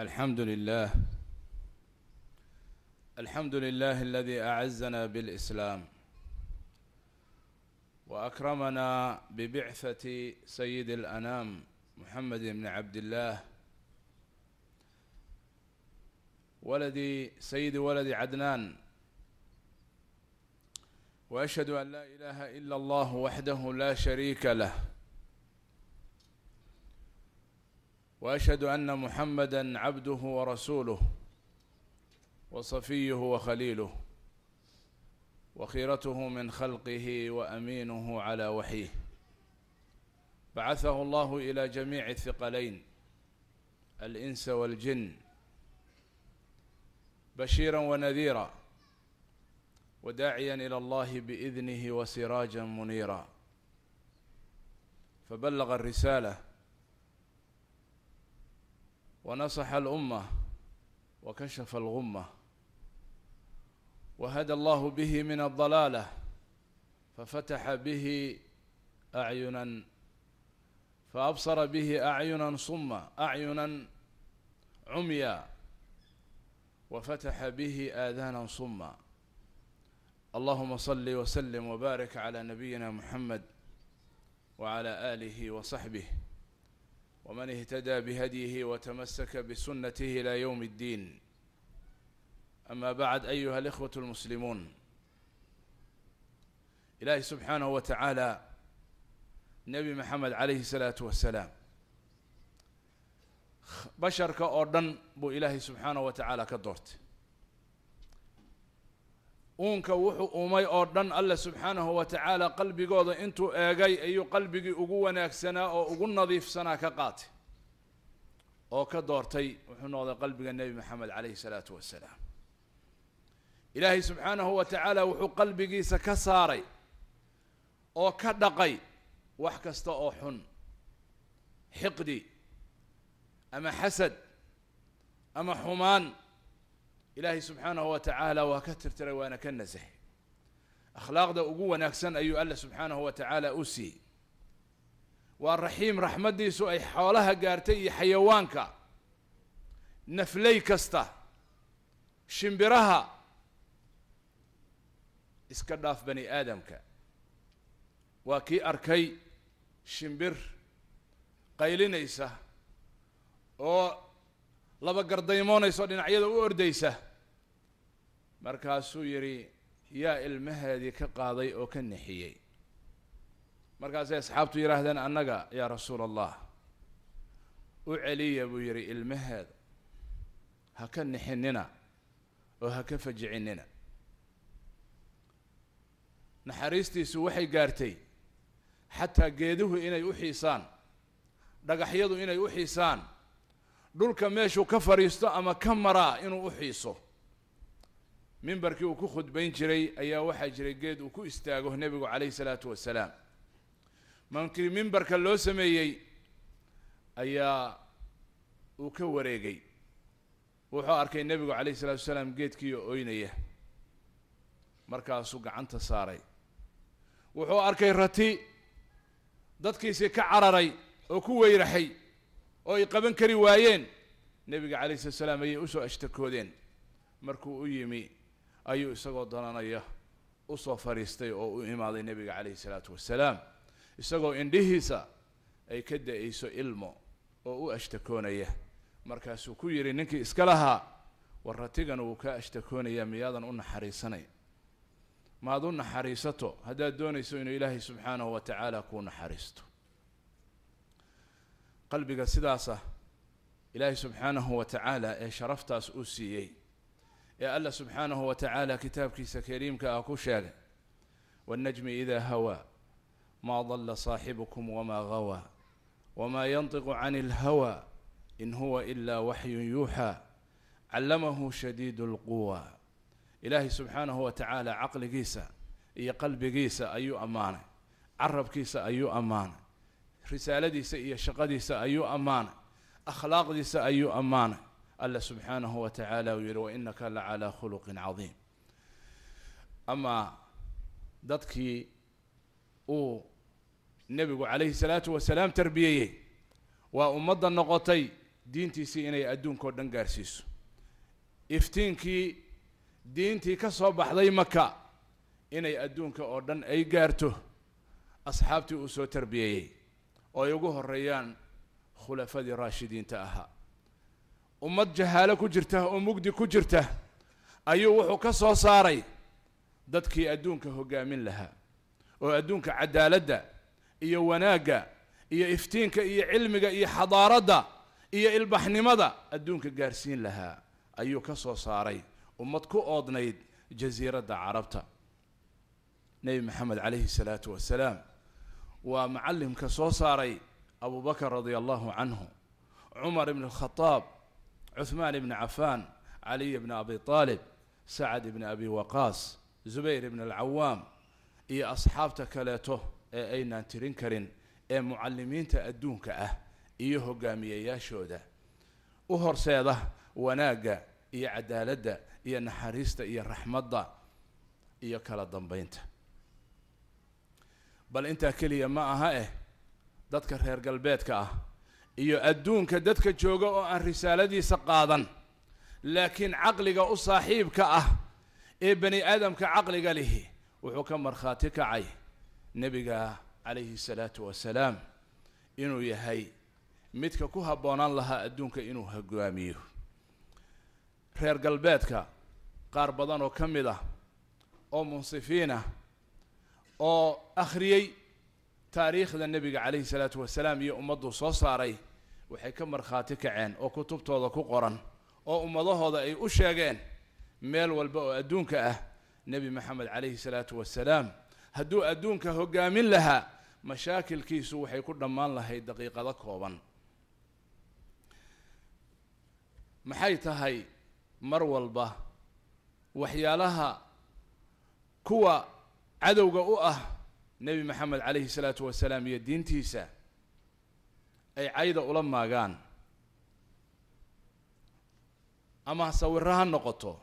الحمد لله الحمد لله الذي أعزنا بالإسلام وأكرمنا ببعثة سيد الأنام محمد بن عبد الله ولد سيد ولد عدنان وأشهد أن لا إله إلا الله وحده لا شريك له واشهد ان محمدا عبده ورسوله وصفيه وخليله وخيرته من خلقه وامينه على وحيه بعثه الله الى جميع الثقلين الانس والجن بشيرا ونذيرا وداعيا الى الله باذنه وسراجا منيرا فبلغ الرساله ونصح الأمة وكشف الغمة وهدى الله به من الضلالة ففتح به أعينا فأبصر به أعينا صما أعينا عميا وفتح به آذانا صما اللهم صل وسلم وبارك على نبينا محمد وعلى آله وصحبه ومن اهتدى بهديه وتمسك بسنته إلى يوم الدين أما بعد أيها الإخوة المسلمون إلهي سبحانه وتعالى nebi maxamed calayhi salaatu wasalaam basharka oo dhan buu ilaahay subxaanahu wa tacaala ka doortay uunka wuxuu uumay oo dhan allah subxaanahu wa tacaala qalbigooda intuu eegay ayuu qalbigii ugu wanaagsanaa oo ugu nadiifsanaa ka qaatay oo ka doortay wuxuu noqday qalbiga nebi maxamed calayhi salaatu wasalaam ilaahay subxaanahu wa tacaala wuxuu qalbigiisa ka saaray oo ka dhaqay wax kasta oo xun xiqdi ama xasad ama xumaan ilaahay subxaanahu wa tacaala waa ka tirtiray waana ka nasahay akhlaaqda ugu wanaagsan ayuu alla subxaanahu wa tacaala u siiyey waa raxiim raxmaddiisu ay xoolaha gaartay iyo xayawaanka naflay kasta shimbiraha iska dhaaf bani aadamka waa kii arkay shimbir qaylinaysa oo laba gardaymoonayso dhinacyada u ordaysa markaasuu yidhi yaa ilmaheedii ka qaaday oo ka nixiyey markaasay asxaabtu yidhaahdeen annaga yaa rasuul allah u celiya buu yidhi ilmaheeda ha ka nixinina oo ha ka fajicinina naxariistiisu waxay gaartay xataa geeduhu inay u xiisaan dhagaxyadu inay u xiisaan dhulka meeshuu ka fadhiisto ama ka maraa inuu u xiiso mimbarkii uu ku khudbayn jiray ayaa waxaa jiray geed uu ku istaago nebigu calayhi salaatu wasalaam mankii mimbarka loo sameeyey ayaa uu ka wareegay wuxuu arkay nebigu calayhi salaatu wasalaam geedkiiyo oynaya markaasuu gacanta saaray wuxuu arkay rati dadkiisii ka cararay oo ku weyraxay oo ay qaban kari waayeen nebiga calayh slat salaam ayay usoo ashtakoodeen markuu u yimi ayuu isagoo dananaya usoo fadhiistay oo u imaaday nebiga calayhi salaatu wasalaam isagoo indhihiisa ay ka da-ayso ilmo oo u ashtakoonaya markaasuu ku yidhi ninkii iska lahaa warratigan wuu kaa ashtakoonayaa miyaadan u naxariisanay maad u naxariisato haddaad doonayso inuu ilaahay subxaanahu wa tacaala kuu naxariisto قلبك سداسة إلهي سبحانه وتعالى شرفت أسوسي يا الله سبحانه وتعالى كتابك سكريم كأكوشال والنجم إذا هوى ما ضل صاحبكم وما غوى وما ينطق عن الهوى إن هو إلا وحي يوحى علمه شديد القوى إلهي سبحانه وتعالى عقل قيسى يا قلب قيسى أي أمانة عرب قيسى أي أمانة رسالتيسا إيا شقديسا أيو أمانة أخلاقديسا أيو أمانة ألا سبحانه وتعالى ويروا إنك لعلى خلق عظيم أما ضدكي أو نبي عليه الصلاة والسلام تربيه وأمضى النقطي دين تيسي إني أدون كوردن قارسيس إفتينكي دين تي كصوب أحضي مكة إني أدون كوردن أي قارته أصحابتي أسو تربيه oo ay ugu horeeyaan khulafadii raashidiinta ahaa ummad jahaalo ku jirta oo mugdi ku jirta ayuu wuxuu ka soo saaray dadkii adduunka hoggaamin lahaa oo adduunka cadaaladda iyo wanaagga iyo iftiinka iyo cilmiga iyo xadaaradda iyo ilbaxnimada adduunka gaarsiin lahaa ayuu ka soo saaray ummad ku oodnayd jasiiradda carabta nebi maxamed calayhi salaatu wasalaam waa macalimka soo saaray abu bakr radia allahu canhu cumar ibn khadaab cuhmaan ibn cafaan caliy ibn abi aalib sacad ibn abi waqaas zubayr ibn alcawaam iyo asxaabta kaleeto ee aynaan tirin karin ee mucallimiinta adduunka ah iyo hogaamiyeyaashooda u horseeda wanaagga iyo cadaaladda iyo naxariista iyo raxmadda iyo kala dambeynta bal intaa keliya ma aha eh dadka reer galbeedka ah iyo adduunka dadka jooga oo aan risaaladiisa qaadan laakiin caqliga u saaxiibka ah ee bani aadamka caqliga lihi wuxuu ka markhaati kacay nebiga calayhi salaatu wasalaam inuu yahay midka ku habboonaan lahaa adduunka inuu hogaamiyo reer galbeedka qaar badan oo ka mid ah oo munsifiin ah oo akhriyey taariikhda nebiga calayhi salaatu wasalaam iyo ummaddu soo saaray waxay ka markhaati kaceen oo kutubtooda ku qoran oo ummadahooda ay u sheegeen meel walba oo adduunka ah nebi maxamed calayhi salaatu wasalaam hadduu adduunka hoggaamin lahaa mashaakilkiisu waxay ku dhammaan lahayd daqiiqado kooban maxay tahay mar walba waxyaalaha kuwa cadowga u ah nebi maxamed calayhi salaatu wasalaam iyo diintiisa ay cayda ula maagaan ama sawiro ha noqoto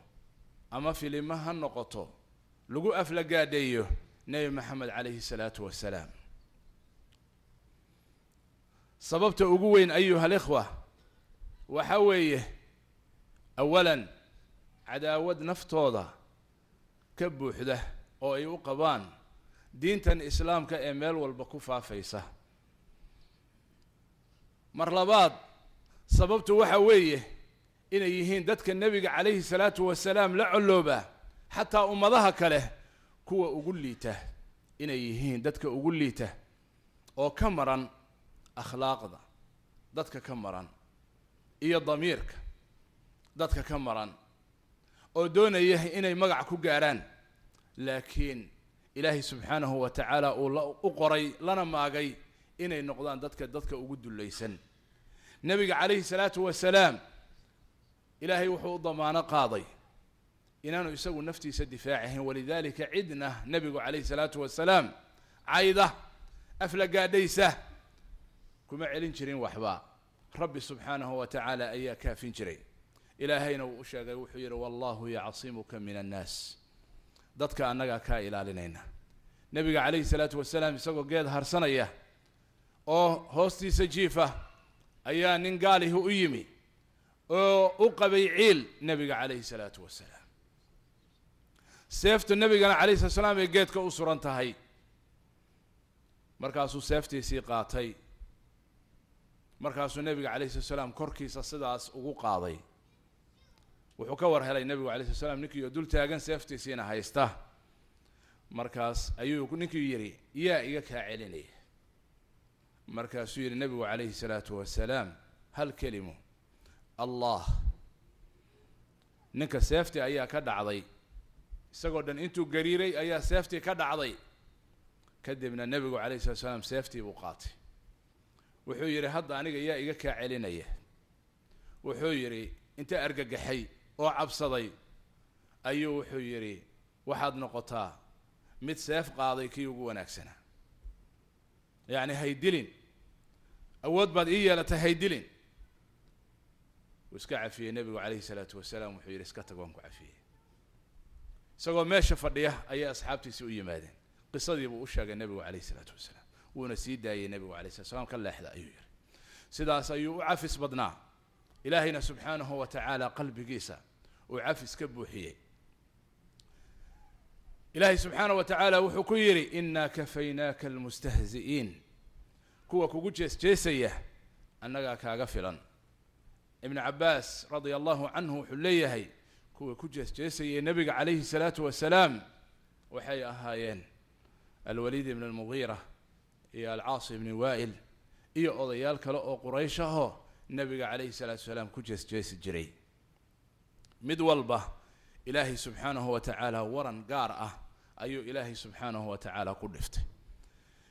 ama filimo ha noqoto lagu aflagaadheeyo nebi maxamed calayhi salaatu wasalaam sababta ugu weyn ayuha alikhwa waxa weeye awalan cadaawad naftooda ka buuxda oo ay u qabaan diintan islaamka ee meel walba ku faafaysa mar labaad sababtu waxa weeye inay yihiin dadka nebiga calayhi salaatu wasalaam la colooba xataa ummadaha kale kuwa ugu liita inay yihiin dadka ugu liita oo ka maran akhlaaqda dadka ka maran iyo damiirka dadka ka maran oo doonaya inay magac ku gaaraan laakiin ilaahay subxaanahu wa tacaala uu u qoray lana maagay inay noqdaan dadka dadka ugu dullaysan nebiga calayhi salaatu wasalaam ilaahay wuxuu u damaano qaaday inaanu isagu naftiisa difaacahayn walidaalika cidna nebigu calayhi salaatu wasalaam cayda afla gaadhaysa kuma celin jirin waxba rabbi subxaanahu wa tacaala ayaa kaafin jiray ilaahayna wuu u sheegay wuxuu yidhi wallahu yacsimuka min annaas dadka annagaa kaa ilaalinayna nebiga calayhi salaatu wasalaam isagoo geed harsanaya oo hoostiisa jiifa ayaa nin gaalihi u yimi oo u qabay ciil nebiga calayhi salaatu wasalaam seefta nebigana calayhi salatu wasalaam ay geedka u suran tahay markaasuu seeftiisii qaatay markaasuu nebiga calayhi salatu wasalaam korkiisa sidaas ugu qaaday wuxuu ka war helay nabigu alay slat slam ninkii oo dul taagan seeftiisiina haysta markaas ayuu ninkii yidhi yaa iga kaa celinaya markaasuu yidhi nabigu calayhi salaatu wasalaam hal kelimo allah ninka seefti ayaa ka dhacday isagoo dhan intuu gariiray ayaa seeftii ka dhacday kadibna nebigu calayhi salatu salaam seeftii buu qaatay wuxuu yidhi hadda aniga yaa iga kaa celinaya wuxuu yidhi inta argagaxay oo cabsaday ayuu wuxuu yidhi waxaad noqotaa mid seef qaaday kii ugu wanaagsanaa yacni haydilin awood baad ii yeelatay haydilin wuu iska cafiyey nebigu calayhi salaatu wasalaam wuxuu yidhi iska tag waan ku cafiyey isagoo meesha fadhiya ayay asxaabtiisii u yimaadeen qisadii buu u sheegay nebigu calayhi salaatu wasalaam wuuna sii daayay nebigu alay slat slam ka leexda ayuu yidhi sidaas ayuu u cafis badnaa ilaahayna subxaanahu wa tacaala qalbigiisa uu cafis ka buuxiyey ilaahay subxaana wa tacaala wuxuu ku yidhi innaa kafaynaaka almustahzi'iin kuwa kugu jeesjeesaya annagaa kaaga filan ibnu cabaas radia allahu canhu wuxuu leeyahay kuwa ku jeesjeesayay nebiga calayhi salaatu wasalaam waxay ahaayeen alwaliid ibn almugiira iyo alcaas ibni waa'il iyo odayaal kale oo quraysh aho nebiga calayhi salaatu wasalaam ku jeesjeesi jiray mid walba ilaahay subxaanahu wa tacaala waran gaar ah ayuu ilaahay subxaanahu wa tacaala ku dhiftay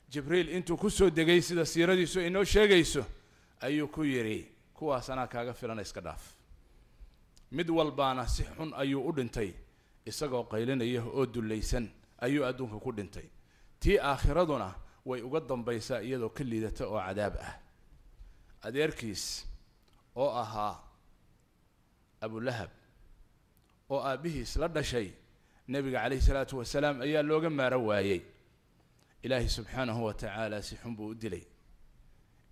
jibriil intuu kusoo degay sida siiradiisu inoo sheegayso ayuu ku yidhi kuwaas anaa kaaga filana iska dhaaf mid walbaana si xun ayuu u dhintay isagoo qaylinaya oo dullaysan ayuu adduunka ku dhintay tii aakhiraduna way uga dambaysaa iyadoo ka liidata oo cadaab ah adeerkiis oo ahaa abulahab oo aabbihiis la dhashay nebiga calayhi salaatu wasalaam ayaa looga maaro waayey ilaahay subxaanahu wa tacaala si xun buu u dilay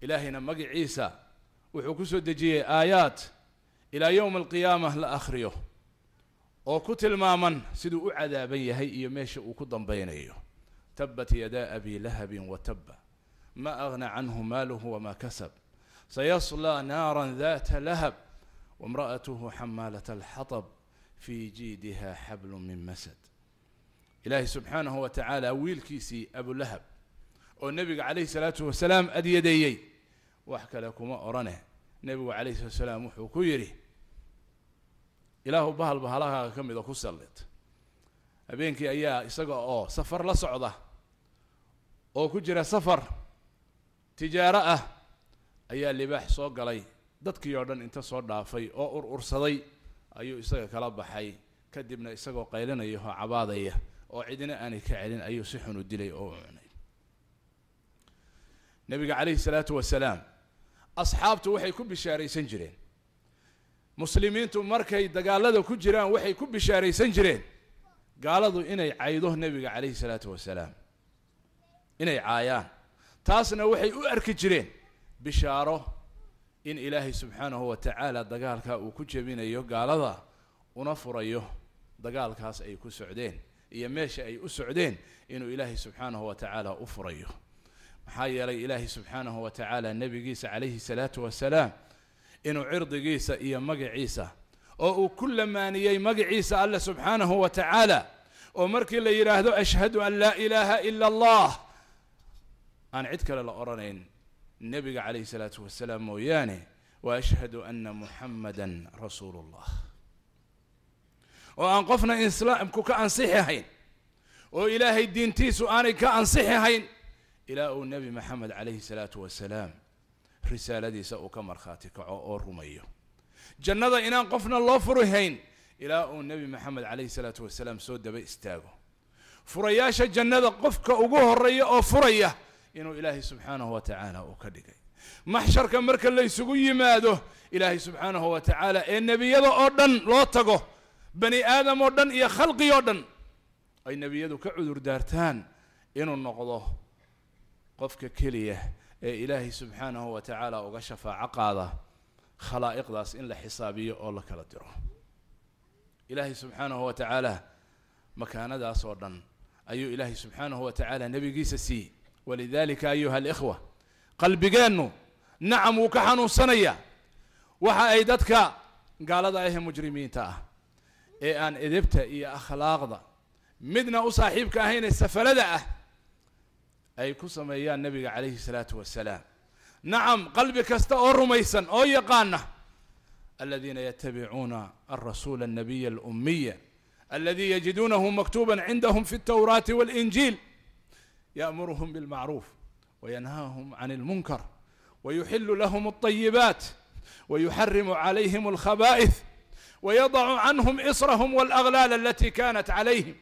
ilaahayna magaciisa wuxuu ku soo dejiyey aayaad ilaa yowma alqiyaamah la akhriyo oo ku tilmaaman siduu u cadaaban yahay iyo meesha uu ku dambaynayo tabat yadaa abi lahabin wa tabba ma agna canhu maaluhu wamaa kasab sayaslaa naaran daata lahab wamra'atuhu xamaalata alxatab في جيدها حبل من مسد إلهي سبحانه وتعالى ويل كيسي أبو لهب والنبي عليه الصلاة والسلام أدي يديي وحكى لكم أرنه النبي عليه الصلاة والسلام وحكو يري إله بهل بهل كم إذا كسلت أبينك أيا إساق أو سفر لصعدة أو كجر سفر تجارة أيا اللي صوق علي دتك يوردن انت صور دافي او ار ayuu isaga kala baxay kadibna isagoo qaylinaya oo cabaadaya oo cidina aanay ka celin ayuu si xun u dilay oo u cunay nabiga calayhi salaatu wasalaam asxaabtu waxay ku bishaaraysan jireen muslimiintu markay dagaalada ku jiraan waxay ku bishaaraysan jireen gaaladu inay caydo nebiga calayhi salaatu wasalaam inay caayaan taasna waxay u arki jireen bishaaro in ilaahay subxaanahu tacaala dagaalka uu ku jebinayo gaalada una furayo dagaalkaas ay ku socdeen iyo meesha ay u socdeen inuu ilaahay subxaanahu watacaala u furayo maxaa yeelay ilaahay subxaanahu wa tacaala nebigiisa calayhi salaatu wasalaam inuu cirdigiisa iyo magaciisa oo uu ku lamaaniyey magaciisa alle subxaanahu wa tacaala oo markii la yidhaahdo ashhadu an laa ilaaha ila allah aan cid kale la odhanayn النبي عليه الصلاة والسلام موياني وأشهد أن محمدا رسول الله وأنقفنا إسلام كوكا إسلامك كأنصحهين وإله الدين تيسو أنصحي هين إلى النبي محمد عليه الصلاة والسلام رسالة دي سأوك مرخاتك أو رميه جنة إن أنقفنا الله فرهين إلى النبي محمد عليه الصلاة والسلام سود بإستاغه فرياش جنة قفك أقوه الرئي أو فرياه inuu ilaahay subxaanahu wa tacaala uu ka dhigay maxsharka marka la ysugu yimaado ilaahay subxaanahu wa tacaala ee nebiyada oo dhan loo tago bani aadam oo dhan iyo khalqi oo dhan ay nebiyadu ka cudur daartaan inuu noqdo qofka keliya ee ilaahay subxaanahu wa tacaala uga shafaaco qaada khalaa'iqdaas in la xisaabiyo oo la kala diro ilaahay subxaanahu wa tacaala makaanadaas oo dhan ayuu ilaahay subxaanahu wa tacaala nebigiisa siiyey ولذلك أيها الإخوة قلب جانو نعم وكحنو سنية وحأيدتك قال إيه مجرمين تا إيه إيه إي أن إذبت إي أخلاق ضع مدنا أصاحبك هين السفلة دعا أي كسما إيا النبي عليه الصلاة والسلام نعم قلبك استأر ميسا أو يقانا الذين يتبعون الرسول النبي الأمية الذي يجدونه مكتوبا عندهم في التوراة والإنجيل يأمرهم بالمعروف وينهاهم عن المنكر ويحل لهم الطيبات ويحرم عليهم الخبائث ويضع عنهم إصرهم والأغلال التي كانت عليهم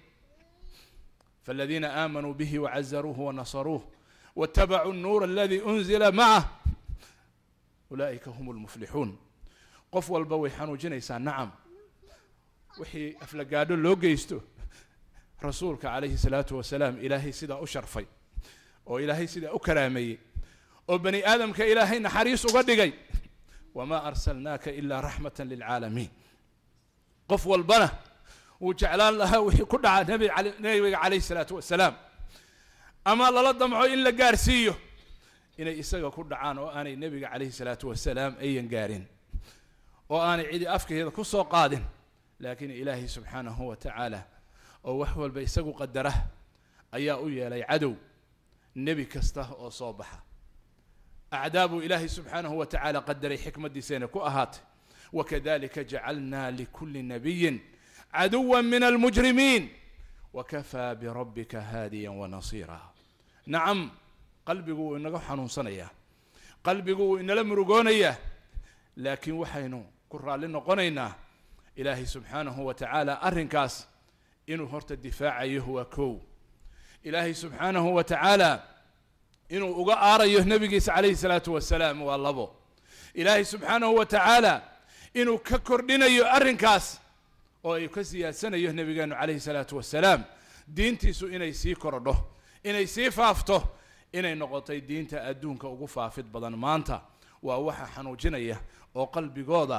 فالذين آمنوا به وعزروه ونصروه واتبعوا النور الذي أنزل معه أولئك هم المفلحون قفوا البويحان way نعم وحي wixii aflagaadho rasuulka calayhi salaatu wasalaam ilaahay sidaa u sharfay oo ilaahay sidaa u karaameeyey oo bani aadamka ilaahay naxariis uga dhigay wamaa arsalnaaka ilaa raxmatan lilcaalamiin qof walbana wuu jeclaan lahaa wixii ku dhaca nebiga calayhi salaatu wasalaam ama lala damco in la gaarsiiyo inay isaga ku dhacaan oo aanay nebiga calayhi salaatu wasalaam ayan gaarin oo aanay cidi afkeeda ku soo qaadin laakiin ilaahay subxaanahu wa tacaala oo wax walba isagu qadara ayaa u yeelay cadow nebi kasta oo أعداب إلهي سبحانه وتعالى قدري حكمة ديسينك أهات وكذلك جعلنا لكل نبي عدوا من المجرمين وكفى بربك هاديا ونصيرا نعم قلبي قو إنك حنون صنية قلبي قو إن لم رقونية لكن وحينو كرى لنقونينا إلهي سبحانه وتعالى أرنكاس inuu horta difaacayo waa kow ilaahay subxaanahu wa tacaala inuu uga aarayo nebigiisa calayhi salaatu wasalaam waa labo ilaahay subxaanahu wa tacaala inuu ka kordhinayo arrinkaas oo ay ka siyaadsanayo nebigeenu calayhi salaatu wasalaam diintiisu inay sii korodho inay sii faafto inay noqotay diinta adduunka ugu faafid badan maanta waa waxa xanuujinaya oo qalbigooda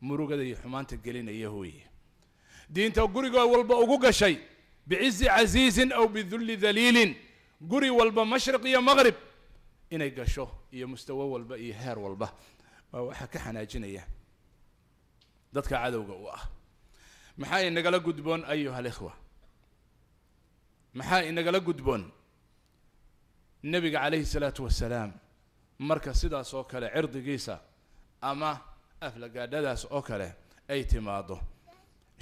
murugada iyo xumaanta gelinaya hooye diinta gurigoo walba ugu gashay bicizi casiizin aw bidulli daliilin guri walba mashriq iyo maqrib inay gasho iyo mustawo walba iyo heer walba waa waxaa ka xanaajinaya dadka cadowga u ah maxaa inagala gudboon ayuha alikhwa maxaa inagala gudboon nebiga calayhi salaatu wasalaam marka sidaas oo kale cirdigiisa ama aflagaadhadaas oo kale ay timaado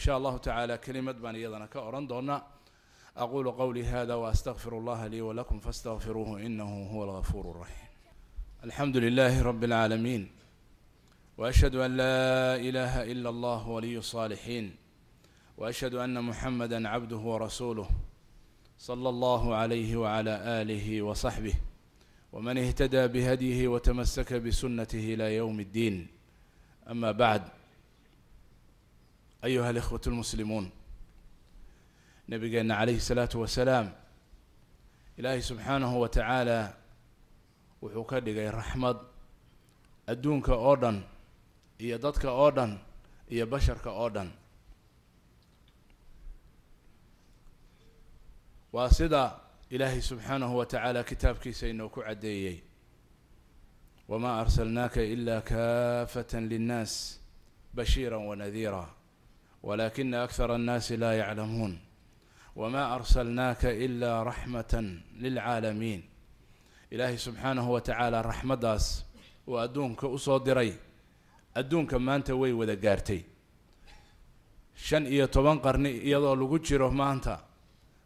شاء الله تعالى كلمة بان يدنا كأوران دونا أقول قولي هذا وأستغفر الله لي ولكم فاستغفروه إنه هو الغفور الرحيم الحمد لله رب العالمين وأشهد أن لا إله إلا الله ولي الصالحين وأشهد أن محمدا عبده ورسوله صلى الله عليه وعلى آله وصحبه ومن اهتدى بهديه وتمسك بسنته إلى يوم الدين أما بعد ayuha alikhwat lmuslimuun nabigeenna calayhi salaatu wasalaam ilaahay subxaanahu wa tacaala wuxuu ka dhigay raxmad adduunka oo dhan iyo dadka oo dhan iyo basharka oo dhan waa sida ilaahay subxaanahu wa tacaala kitaabkiisa inoo ku caddeeyey wamaa arsalnaaka ila kaafatan linnaas bashiira wanadiira walakina akthara annaasi laa yaclamuun wamaa arsalnaaka ilaa raxmatan lilcaalamiin ilaahay subxaanahu wa tacaala raxmaddaas uu adduunka usoo diray adduunka maanta way wada gaartay shan iyo toban qarni iyadoo lagu jiro maanta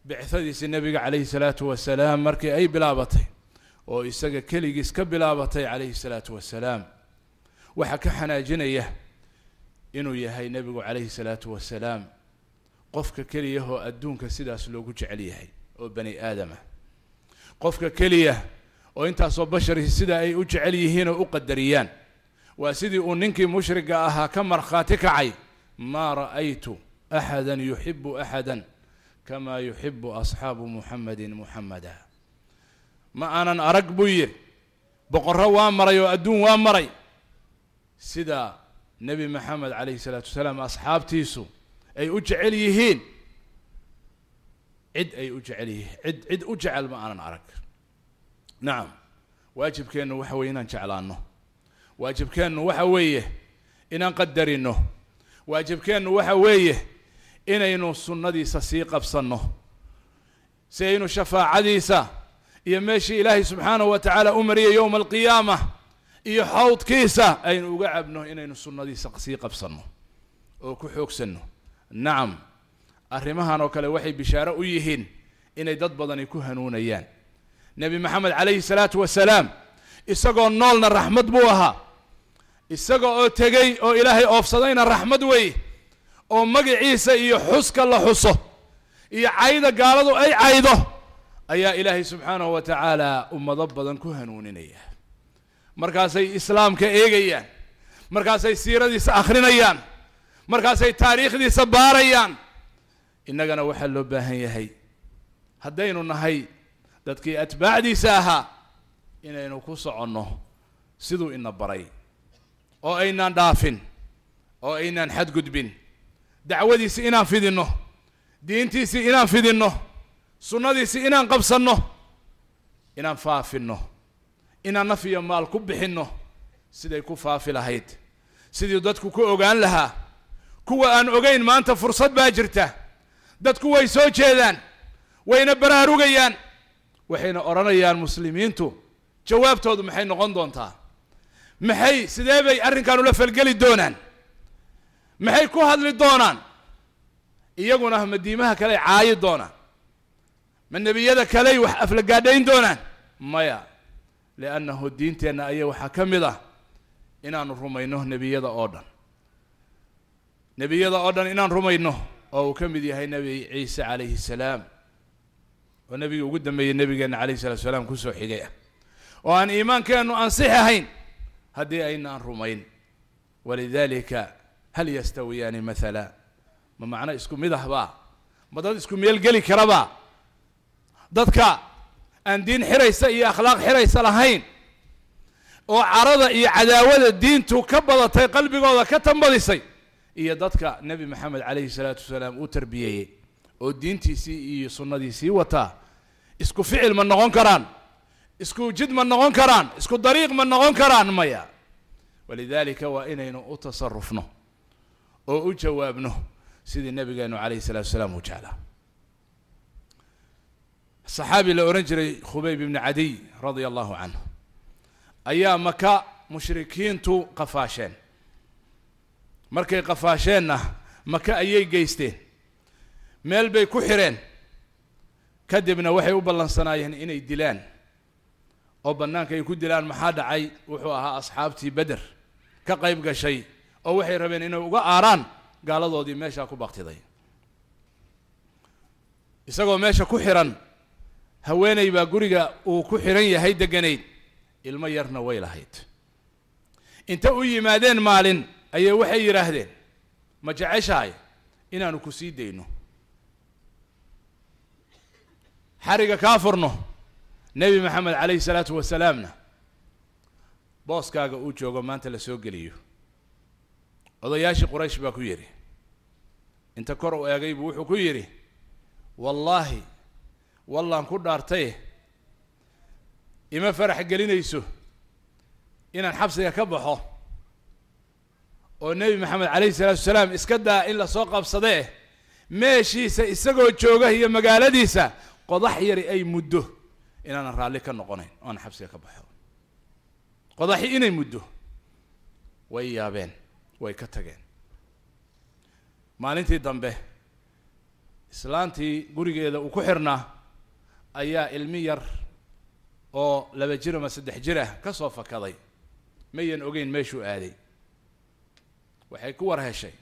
bicadiisii nebiga calayhi salaatu wasalaam markii ay bilaabatay oo isaga keligiis ka bilaabatay calayhi salaatu wasalaam waxaa ka xanaajinaya inuu yahay nebigu calayhi salaatu wasalaam qofka keliyahoo adduunka sidaas loogu jecel yahay oo bani aadamah qofka keliya oo intaasoo basharihi sida ay u jecel yihiin oo u qadariyaan waa sidii uu ninkii mushriga ahaa ka markhaati kacay maa ra'aytu axadan yuxibu axadan kamaa yuxibu asxaabu muxammadin muxammada ma aanan arag buu yidhi boqorro waa maray oo adduun waa maray sidaa nebi maxamed calayhi salaatu wasalaam asxaabtiisu ay u jecel yihiin cid ay u jecel yihiin cid cid u jecel ma aanan arag nacam waajibkeennu waxa weeye inaan jeclaanno waajibkeennu waxa weeye inaan qadarinno waajibkeennu waxa weeye inaynu sunnadiisa sii qabsanno si aynu shafaacadiisa iyo meeshii ilaahay subxaanahu wa tacaala u mariyay yowma alqiyaama iyo xawdkiisa aynu uga cabno inaynu sunnadiisa sii qabsanno oo ku xoogsanno nacam arrimahan oo kale waxay bishaaro u yihiin inay dad badani ku hanuunayaan nebi maxamed calayhi salaatu wasalaam isagoo noolna raxmad buu ahaa isaga oo tegey oo ilaahay oofsadayna raxmad weeye oo magiciisa iyo xuska la xuso iyo cayda gaaladu ay caydo ayaa ilaahay subxaanahu wa tacaalaa ummado badan ku hanuuninaya markaasay islaamka eegayaan markaasay siiradiisa akhrinayaan markaasay taariikhdiisa baarayaan innagana waxaa loo baahan yahay haddaynu nahay dadkii atbaacdiisa ahaa inaynu ku soconno siduu ina baray oo aynaan dhaafin oo aynaan xadgudbin dacwadiisi inaan fidinno diintiisii inaan fidinno sunnadiisii inaan qabsanno inaan faafinno inaan naf iyo maal ku bixinno siday ku faafi lahayd sidii dadku ku ogaan lahaa kuwa aan ogayn maanta fursad baa jirta dadku way soo jeedaan wayna baraarugayaan waxayna odhanayaan muslimiintu jawaabtoodu maxay noqon doontaa maxay sidee bay arrinkan ula falgeli doonaan maxay ku hadli doonaan iyaguna madiimaha kaley caayi doonaan ma nebiyada kaley wax aflagaadhayn doonaan maya لأنه الدين تينا أي أيوة وحكم ذا إن أن رمينه نبي ذا أردن نبي ذا أردن إن أن رمينه أو كم ذي هاي نبي عيسى عليه السلام ونبي وجود ما النبي جن عليه السلام كسر حجية وأن إيمان كانوا أنصح هين هدي أين أن رمين ولذلك هل يستويان مثلا ما معنى اسكم مذهبا ما دات اسكم يلقلي كربا دات كا aan diin xiraysa iyo akhlaaq xiraysa lahayn oo carada iyo cadaawada diintu ka badatay qalbigooda ka tambadisay iyo dadka nebi maxamed calayhi salaatu wasalaam uu tarbiyeeyey oo diintiisii iyo sunnadiisii wataa isku ficil ma noqon karaan isku jid ma noqon karaan isku dariiq ma noqon karaan maya walidaalika waa inaynu u tasarufno oo u jawaabno sidii nabigeenu calayhi salaatu wasalaam uu jeclaa saxaabi la odhan jiray khubayb ibni cadiy radia allahu canhu ayaa maka mushrikiintu qafaasheen markay qafaasheenna maka ayay geysteen meel bay ku xidheen kadibna waxay u ballansanaayeen inay dilaan oo bannaanka ay ku dilaan maxaa dhacay wuxuu ahaa asxaabtii beder ka qayb gashay oo waxay rabeen inay uga aaraan gaaladoodii meeshaa ku baktiday isagoo meesha ku xidhan haweeney baa guriga uu ku xidhan yahay degganayd ilmo yarna way lahayd inta u yimaadeen maalin ayay waxay yidhaahdeen ma jeceshahay inaanu ku sii dayno xariga kaa furno nebi maxamed calayhi salaatu wasalaamna booskaaga uu joogo maanta la soo geliyo odayaashii quraysh baa ku yidhi inta kor u eegay buu wuxuu ku yidhi wallaahi wallaan ku dhaartaye ima farax gelinayso inaan xabsiga ka baxo oo nebi maxamed calayhi salaatu wasalaam iska daa in lasoo qabsadee meeshiisa isagoo jooga iyo magaaladiisa qodax yari ay muddo inaanan raalli ka noqonayn oo xabsiga ka baxo qodaxi inay muddo way yaabeen way ka tageen maalintii dambe islaantii gurigeeda uu ku xirnaa ayaa ilmi yar oo laba jir ama saddex jir ah ka soo fakaday mayan ogeyn meeshuu aaday waxay ku war heshay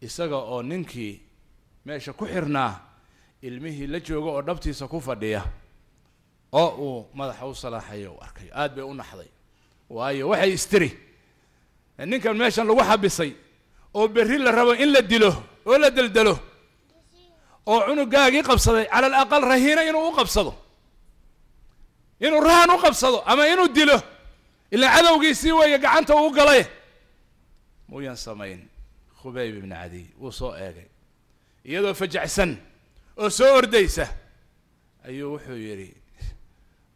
isaga oo ninkii meesha ku xirnaa ilmihii la jooga oo dhabtiisa ku fadhiya oo uu madaxa u salaaxayo u arkay aada bay u naxday waayo waxay istiri ninkan meeshan lagu xabisay oo berri la rabo in la dilo oo la deldelo oo cunugaagii qabsaday cala alaqal rahiina inuu u qabsado inuu rahan u qabsado ama inuu dilo ilaa cadowgiisii weeye gacanta uu galay muyaan samayn khubayb ibni cadi wuu soo eegay iyadoo fajacsan oo soo ordaysa ayuu wuxuu yidhi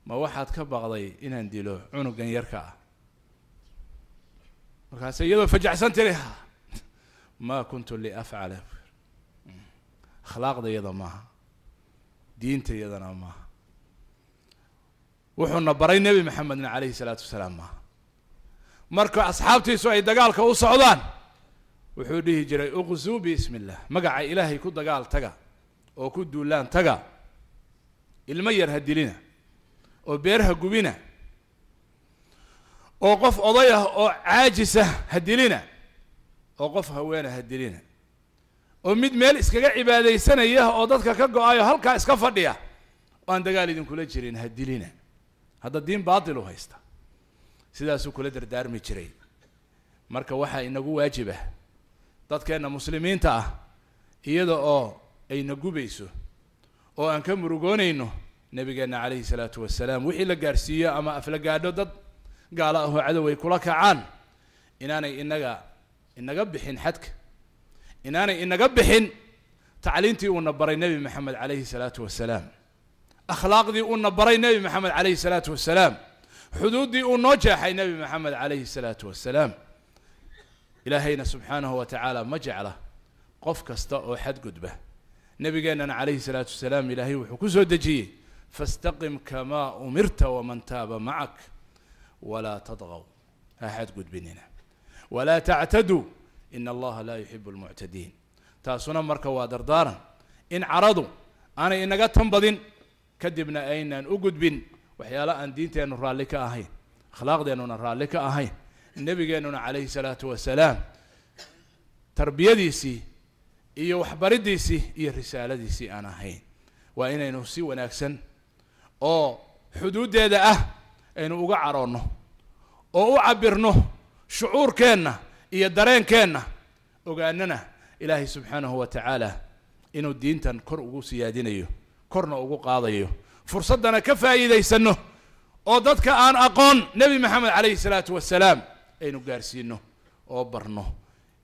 ma waxaad ka baqday inaan dilo cunugan yarka ah markaase iyadoo fajacsan tiri ha maa kuntu liafcala akhlaaqda yada maaha diinta yadana maaha wuxuuna baray nebi maxamedna caleyhi salaatu wasalaam maaha marka asxaabtiisu ay dagaalka u socdaan wuxuu dhihi jiray uqzuu biismi illah magaca ilaahay ku dagaal taga oo ku duulaan taga ilmo yar ha dilina oo beer ha gubina oo qof oday ah oo caajis ah ha dilina oo qof haweena ah ha dilina oo mid meel iskaga cibaadaysanaya oo dadka ka go-ayo halkaa iska fadhiya oo aan dagaal idinkula jirin ha dilina hadda diin baatil u haysta sidaasuu kula dardaarmi jiray marka waxaa inagu waajib ah dadkeenna muslimiinta ah iyada oo ayna gubayso oo aan ka murugoonayno nebigeenna calayhi salaatu wasalaam wixii la gaarsiiyo ama afla gaadho dad gaala ah ahoo cadow ay kula kacaan inaanay inaga inaga bixin xadka inaanay inaga bixin tacliintii uuna baray nebi maxamed calayhi salaatu wasalaam akhlaaqdii uuna baray nebi maxamed calayhi salaatu wasalaam xuduuddii uu noo jeexay nebi maxamed calayhi salaatu wasalaam ilaahayna subxaanahu wa tacaala ma jecla qof kasta oo xadgudba nebigeennana calayhi salaatu wasalaam ilaahay wuxuu ku soo dejiyey fastaqim kamaa umirta waman taaba macak walaa tadqaw ha xadgudbinina walaa tactaduu in allaha laa yuxibu lmuctadiin taasuna marka waa dardaaran in caradu aanay inaga tanbadin kadibna aynaan u gudbin waxyaala aan diinteennu raalli ka ahayn akhlaaqdeennuna raalli ka ahayn nebigeennuna calayhi salaatu wasalaam tarbiyadiisii iyo waxbariddiisii iyo risaaladiisii aan ahayn waa inaynu si wanaagsan oo xuduuddeeda ah aynu uga caroonno oo u cabbirno shucuurkeenna iyo dareenkeenna ogaanana ilaahay subxaanahu wa tacaala inuu diintan kor ugu siyaadinayo korna ugu qaadayo fursaddana ka faa'iidaysanno oo dadka aan aqoon nebi maxamed calayhi salaatu wasalaam aynu gaarsiinno oo barno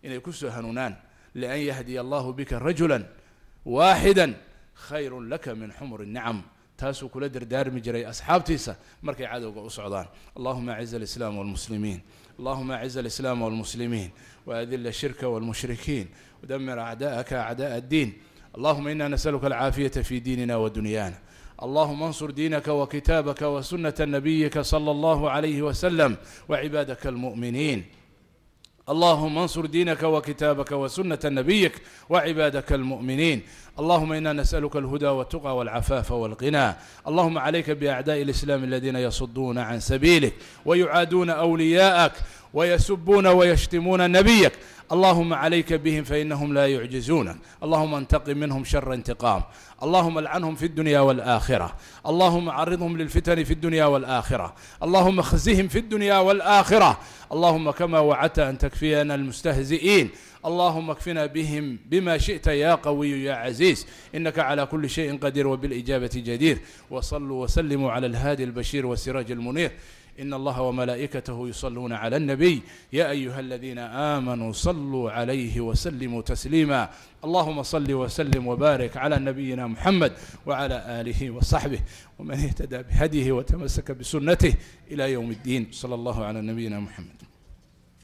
inay ku soo hanuunaan lian yahdiya allahu bika rajulan waaxidan khayrun laka min xumuri nicam taasuu kula dardaarmi jiray asxaabtiisa markay cadowga u socdaan allahuma aciz alislaam walmuslimiin اللهم اعز الاسلام والمسلمين واذل الشرك والمشركين ودمر اعداءك اعداء الدين اللهم انا نسالك العافيه في ديننا ودنيانا اللهم انصر دينك وكتابك وسنه نبيك صلى الله عليه وسلم وعبادك المؤمنين اللهم انصر دينك وكتابك وسنه نبيك وعبادك المؤمنين اللهم إنا نسألك الهدى والتقى والعفاف والغنى اللهم عليك بأعداء الإسلام الذين يصدون عن سبيلك ويعادون أولياءك ويسبون ويشتمون نبيك اللهم عليك بهم فإنهم لا يعجزونك اللهم انتقم منهم شر انتقام اللهم العنهم في الدنيا والآخرة اللهم عرضهم للفتن في الدنيا والآخرة اللهم اخزهم في الدنيا والآخرة اللهم كما وعدت أن تكفينا المستهزئين اللهم اكفنا بهم بما شئت يا قوي يا عزيز إنك على كل شيء قدير وبالإجابة جدير وصلوا وسلموا على الهادي البشير والسراج المنير إن الله وملائكته يصلون على النبي يا أيها الذين آمنوا صلوا عليه وسلموا تسليما اللهم صل وسلم وبارك على نبينا محمد وعلى آله وصحبه ومن اهتدى بهديه وتمسك بسنته إلى يوم الدين صلى الله على نبينا محمد